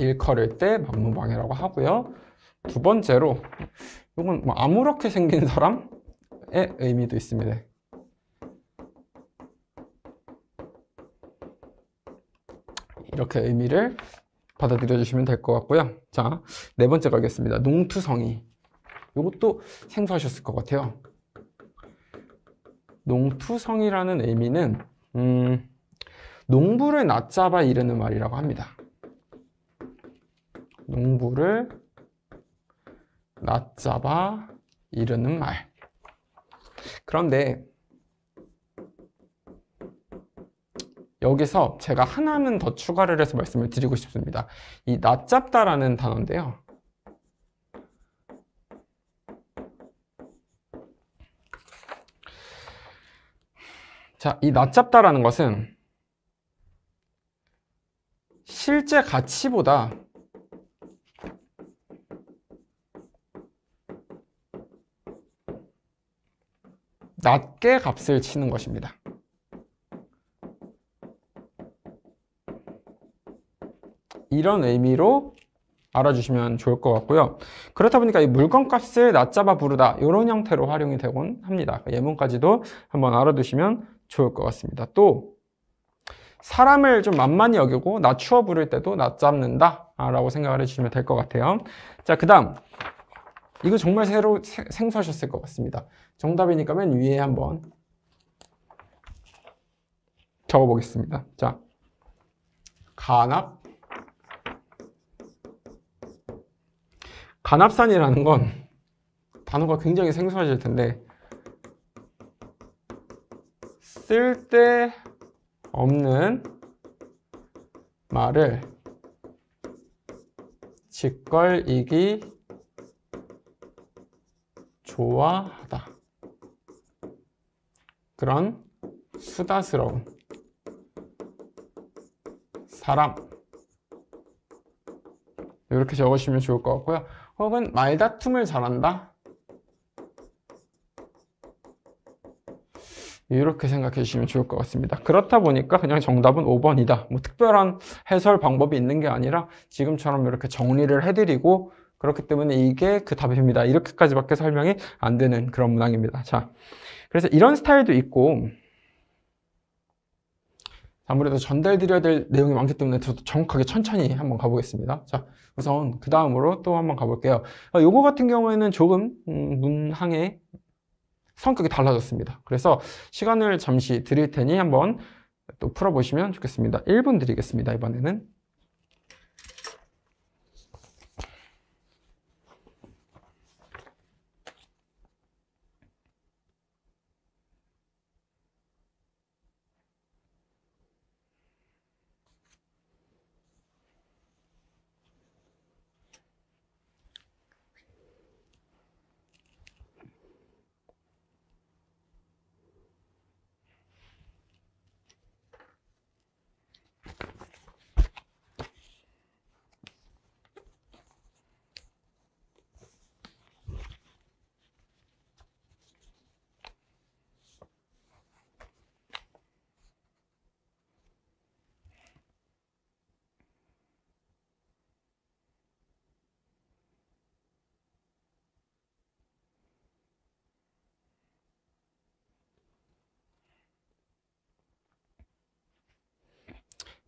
일컬을 때막무방해라고 하고요. 두 번째로 이건 뭐 아무렇게 생긴 사람의 의미도 있습니다. 이렇게 의미를 받아들여 주시면 될 것 같고요. 자, 네 번째 가겠습니다. 농투성이. 이것도 생소하셨을 것 같아요. 농투성이라는 의미는 음, 농부를 낮잡아 이르는 말이라고 합니다. 농부를 낮잡아 이르는 말. 그런데 여기서 제가 하나는 더 추가를 해서 말씀을 드리고 싶습니다. 이 낮잡다라는 단어인데요. 자, 이 낮잡다라는 것은 실제 가치보다 낮게 값을 치는 것입니다. 이런 의미로 알아주시면 좋을 것 같고요. 그렇다 보니까 이 물건값을 낮잡아 부르다 이런 형태로 활용이 되곤 합니다. 그 예문까지도 한번 알아두시면 좋을 것 같습니다. 또 사람을 좀 만만히 여기고 낮추어 부를 때도 낮잡는다 라고 생각을 해주시면 될 것 같아요. 자, 그 다음 이거 정말 새로 생소하셨을 것 같습니다. 정답이니까 맨 위에 한번 적어보겠습니다. 자, 간압 간압산이라는 건 단어가 굉장히 생소하실 텐데 쓸데 없는 말을 직걸이기 좋아하다. 그런 수다스러운 사람. 이렇게 적으시면 좋을 것 같고요. 혹은 말다툼을 잘한다. 이렇게 생각해 주시면 좋을 것 같습니다. 그렇다 보니까 그냥 정답은 5번이다. 뭐 특별한 해설 방법이 있는 게 아니라 지금처럼 이렇게 정리를 해드리고 그렇기 때문에 이게 그 답입니다. 이렇게까지밖에 설명이 안 되는 그런 문항입니다. 자, 그래서 이런 스타일도 있고 아무래도 전달드려야 될 내용이 많기 때문에 저도 정확하게 천천히 한번 가보겠습니다. 자, 우선 그 다음으로 또 한번 가볼게요. 어, 요거 같은 경우에는 조금 음, 문항의 성격이 달라졌습니다. 그래서 시간을 잠시 드릴 테니 한번 또 풀어보시면 좋겠습니다. 1분 드리겠습니다, 이번에는.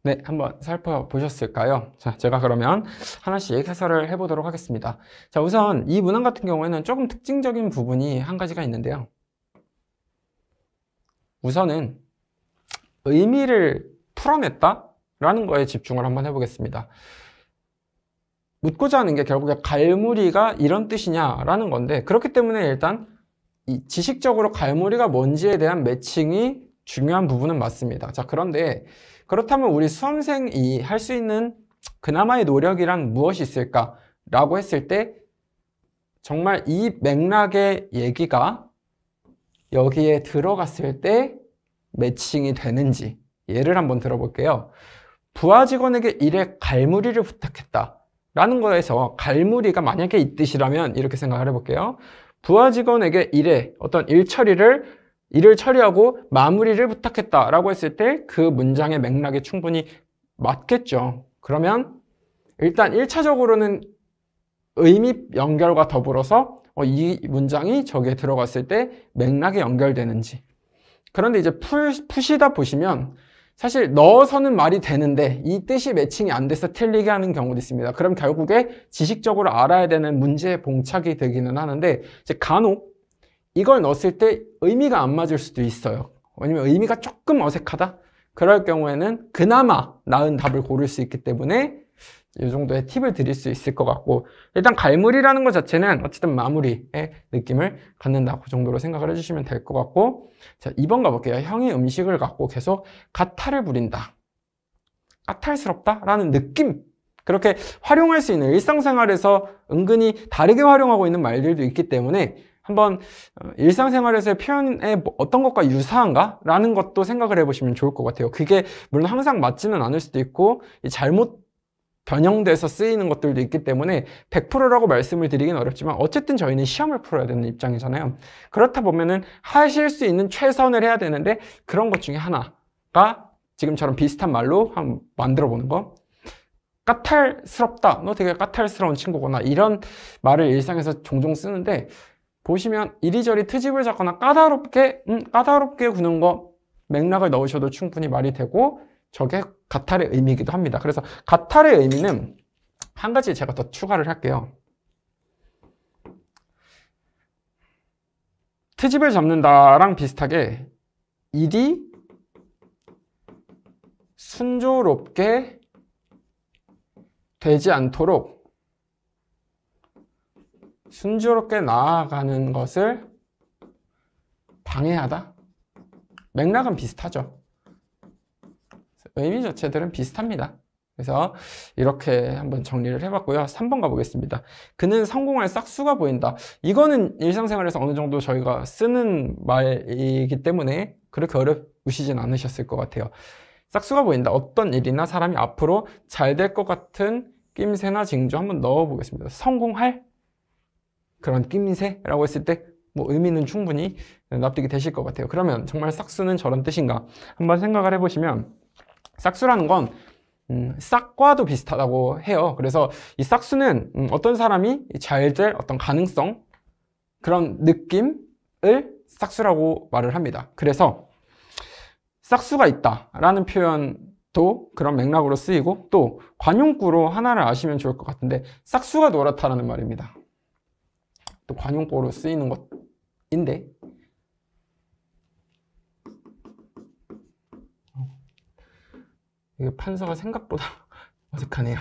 네, 한번 살펴보셨을까요? 자, 제가 그러면 하나씩 해설을 해보도록 하겠습니다. 자, 우선 이 문항 같은 경우에는 조금 특징적인 부분이 한 가지가 있는데요. 우선은 의미를 풀어냈다? 라는 거에 집중을 한번 해보겠습니다. 묻고자 하는 게 결국에 갈무리가 이런 뜻이냐라는 건데 그렇기 때문에 일단 지식적으로 갈무리가 뭔지에 대한 매칭이 중요한 부분은 맞습니다. 자, 그런데 그렇다면 우리 수험생이 할 수 있는 그나마의 노력이란 무엇이 있을까라고 했을 때 정말 이 맥락의 얘기가 여기에 들어갔을 때 매칭이 되는지 예를 한번 들어볼게요. 부하 직원에게 일에 갈무리를 부탁했다. 라는 거에서 갈무리가 만약에 있듯이라면 이렇게 생각을 해볼게요. 부하 직원에게 일에 어떤 일 처리를 이를 처리하고 마무리를 부탁했다라고 했을 때 그 문장의 맥락에 충분히 맞겠죠. 그러면 일단 1차적으로는 의미 연결과 더불어서 어, 이 문장이 저기에 들어갔을 때 맥락에 연결되는지 그런데 이제 푸시다 보시면 사실 넣어서는 말이 되는데 이 뜻이 매칭이 안 돼서 틀리게 하는 경우도 있습니다. 그럼 결국에 지식적으로 알아야 되는 문제의 봉착이 되기는 하는데 이제 간혹 이걸 넣었을 때 의미가 안 맞을 수도 있어요. 아니면 의미가 조금 어색하다? 그럴 경우에는 그나마 나은 답을 고를 수 있기 때문에 이 정도의 팁을 드릴 수 있을 것 같고 일단 갈무리라는 것 자체는 어쨌든 마무리의 느낌을 갖는다 그 정도로 생각을 해주시면 될 것 같고 자 2번 가볼게요 형이 음식을 갖고 계속 가탈을 부린다 까탈스럽다 라는 느낌 그렇게 활용할 수 있는 일상생활에서 은근히 다르게 활용하고 있는 말들도 있기 때문에 한번 어, 일상생활에서의 표현에 뭐 어떤 것과 유사한가? 라는 것도 생각을 해보시면 좋을 것 같아요. 그게 물론 항상 맞지는 않을 수도 있고 잘못 변형돼서 쓰이는 것들도 있기 때문에 100%라고 말씀을 드리긴 어렵지만 어쨌든 저희는 시험을 풀어야 되는 입장이잖아요. 그렇다 보면은 하실 수 있는 최선을 해야 되는데 그런 것 중에 하나가 지금처럼 비슷한 말로 한번 만들어 보는 거. 까탈스럽다. 너 되게 까탈스러운 친구구나. 이런 말을 일상에서 종종 쓰는데 보시면 이리저리 트집을 잡거나 까다롭게 음, 까다롭게 구는 거 맥락을 넣으셔도 충분히 말이 되고 저게 가탈의 의미이기도 합니다. 그래서 가탈의 의미는 한 가지 제가 더 추가를 할게요. 트집을 잡는다랑 비슷하게 일이 순조롭게 되지 않도록 순조롭게 나아가는 것을 방해하다? 맥락은 비슷하죠. 의미 자체들은 비슷합니다. 그래서 이렇게 한번 정리를 해봤고요. 3번 가보겠습니다. 그는 성공할 싹수가 보인다. 이거는 일상생활에서 어느 정도 저희가 쓰는 말이기 때문에 그렇게 어렵우시진 않으셨을 것 같아요. 싹수가 보인다. 어떤 일이나 사람이 앞으로 잘 될 것 같은 낌새나 징조 한번 넣어보겠습니다. 성공할 그런 낌새라고 했을 때 뭐 의미는 충분히 납득이 되실 것 같아요. 그러면 정말 싹수는 저런 뜻인가? 한번 생각을 해보시면 싹수라는 건 음, 싹과도 비슷하다고 해요. 그래서 이 싹수는 음, 어떤 사람이 잘 될 어떤 가능성 그런 느낌을 싹수라고 말을 합니다. 그래서 싹수가 있다라는 표현도 그런 맥락으로 쓰이고 또 관용구로 하나를 아시면 좋을 것 같은데 싹수가 노랗다라는 말입니다. 또관용법로 쓰이는 것인데 이게 판사가 생각보다 어색하네요.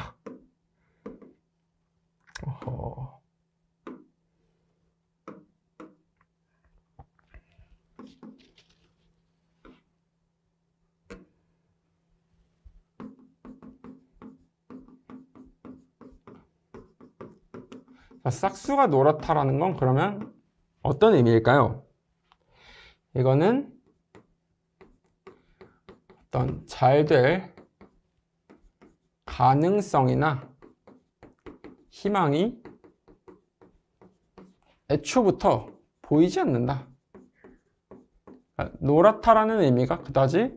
싹수가 노랗다라는 건 그러면 어떤 의미일까요? 이거는 어떤 잘 될 가능성이나 희망이 애초부터 보이지 않는다. 그러니까 노랗다라는 의미가 그다지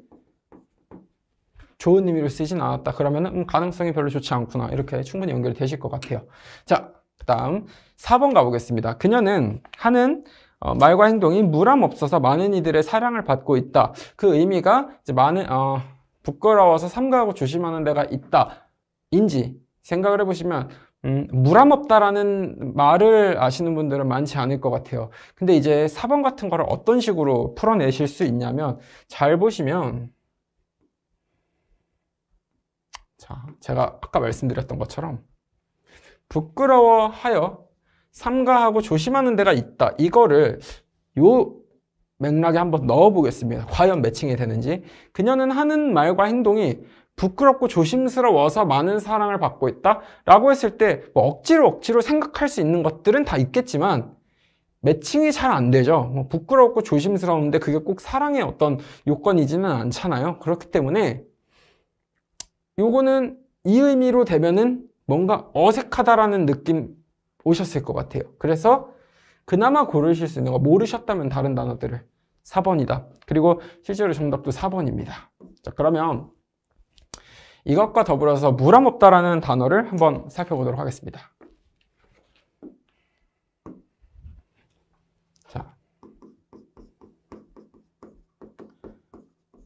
좋은 의미로 쓰진 않았다. 그러면 음, 가능성이 별로 좋지 않구나. 이렇게 충분히 연결이 되실 것 같아요. 자, 그 다음 4번 가보겠습니다. 그녀는 하는 어, 말과 행동이 무람없어서 많은 이들의 사랑을 받고 있다. 그 의미가 이제 많은 어, 부끄러워서 삼가하고 조심하는 데가 있다. 인지 생각을 해보시면 음, 무람없다라는 말을 아시는 분들은 많지 않을 것 같아요. 근데 이제 4번 같은 거를 어떤 식으로 풀어내실 수 있냐면 잘 보시면 자, 제가 아까 말씀드렸던 것처럼 부끄러워하여 삼가하고 조심하는 데가 있다. 이거를 요 맥락에 한번 넣어보겠습니다. 과연 매칭이 되는지. 그녀는 하는 말과 행동이 부끄럽고 조심스러워서 많은 사랑을 받고 있다 라고 했을 때뭐 억지로 억지로 생각할 수 있는 것들은 다 있겠지만 매칭이 잘 안 되죠 뭐 부끄럽고 조심스러운데 그게 꼭 사랑의 어떤 요건이지는 않잖아요 그렇기 때문에 요거는 이 의미로 되면은 뭔가 어색하다라는 느낌 오셨을 것 같아요. 그래서 그나마 고르실 수 있는 거 모르셨다면 다른 단어들을 4번이다. 그리고 실제로 정답도 4번입니다. 자, 그러면 이것과 더불어서 무람없다라는 단어를 한번 살펴보도록 하겠습니다.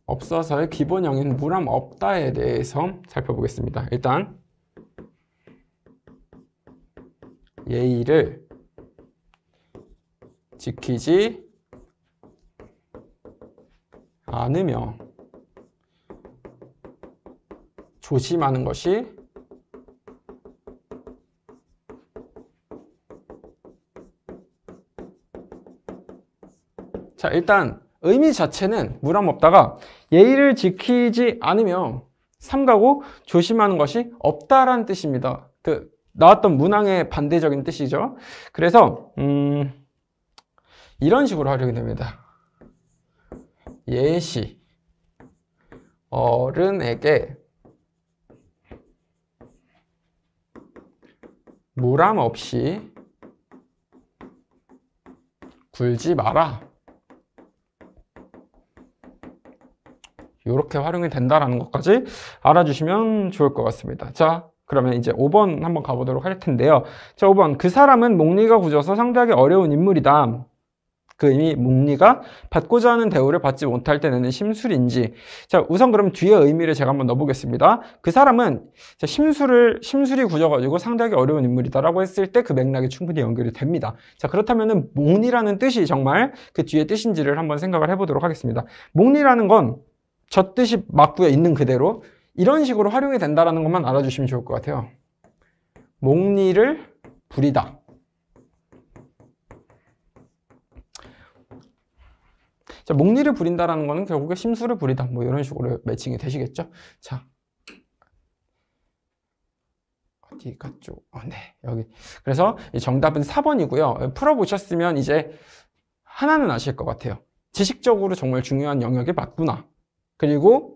없어서의 기본형인 무람없다에 대해서 살펴보겠습니다. 일단 예의를 지키지 않으며 조심하는 것이 자 일단 의미 자체는 무람 없다가 예의를 지키지 않으며 삼가고 조심하는 것이 없다라는 뜻입니다. 그 나왔던 문항의 반대적인 뜻이죠. 그래서 음, 이런 식으로 활용이 됩니다. 예시 어른에게 무람 없이 굴지 마라. 이렇게 활용이 된다라는 것까지 알아주시면 좋을 것 같습니다. 자, 그러면 이제 5번 한번 가보도록 할 텐데요. 자, 5번. 그 사람은 목리가 굳어서 상대하기 어려운 인물이다. 그의미 목리가 받고자 하는 대우를 받지 못할 때 내는 심술인지 자 우선 그럼 뒤에 의미를 제가 한번 넣어보겠습니다 그 사람은 자, 심술을 심술이 굳어가지고 상대하기 어려운 인물이다라고 했을 때 그 맥락이 충분히 연결이 됩니다 자 그렇다면은 목리라는 뜻이 정말 그 뒤에 뜻인지를 한번 생각을 해보도록 하겠습니다 목리라는 건 저 뜻이 맞고요 있는 그대로 이런 식으로 활용이 된다는 것만 알아주시면 좋을 것 같아요. 목리를 부리다. 자, 목리를 부린다라는 거는 결국에 심수를 부리다. 뭐 이런 식으로 매칭이 되시겠죠? 자. 어디 갔죠? 어, 네. 여기. 그래서 정답은 4번이고요. 풀어보셨으면 이제 하나는 아실 것 같아요. 지식적으로 정말 중요한 영역에 맞구나. 그리고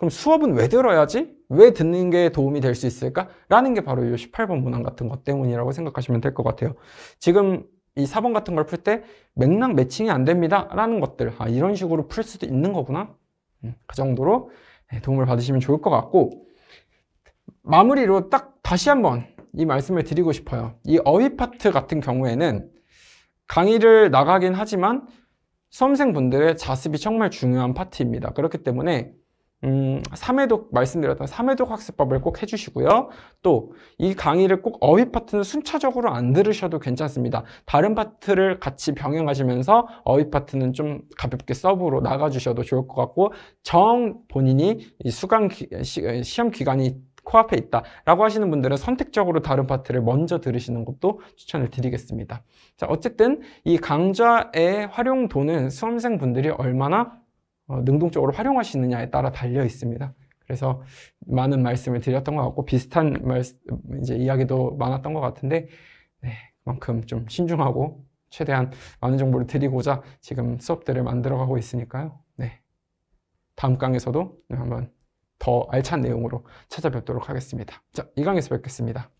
그럼 수업은 왜 들어야지? 왜 듣는 게 도움이 될 수 있을까? 라는 게 바로 이 18번 문항 같은 것 때문이라고 생각하시면 될 것 같아요. 지금 이 4번 같은 걸 풀 때 맥락 매칭이 안 됩니다. 라는 것들. 아, 이런 식으로 풀 수도 있는 거구나. 음, 그 정도로 예, 도움을 받으시면 좋을 것 같고 마무리로 딱 다시 한번 이 말씀을 드리고 싶어요. 이 어휘 파트 같은 경우에는 강의를 나가긴 하지만 수험생분들의 자습이 정말 중요한 파트입니다. 그렇기 때문에 음, 3회독 말씀드렸던 3회독 학습법을 꼭 해주시고요. 또 이 강의를 꼭 어휘 파트는 순차적으로 안 들으셔도 괜찮습니다. 다른 파트를 같이 병행하시면서 어휘 파트는 좀 가볍게 서브로 나가주셔도 좋을 것 같고 정 본인이 이 수강 기, 시, 시험 기간이 코앞에 있다 라고 하시는 분들은 선택적으로 다른 파트를 먼저 들으시는 것도 추천을 드리겠습니다. 자 어쨌든 이 강좌의 활용도는 수험생분들이 얼마나 어, 능동적으로 활용할 수 있느냐에 따라 달려 있습니다. 그래서 많은 말씀을 드렸던 것 같고 비슷한 말 이제 이야기도 많았던 것 같은데 네, 그만큼 좀 신중하고 최대한 많은 정보를 드리고자 지금 수업들을 만들어가고 있으니까요. 네, 다음 강에서도 한번 더 알찬 내용으로 찾아뵙도록 하겠습니다. 자, 이 강에서 뵙겠습니다.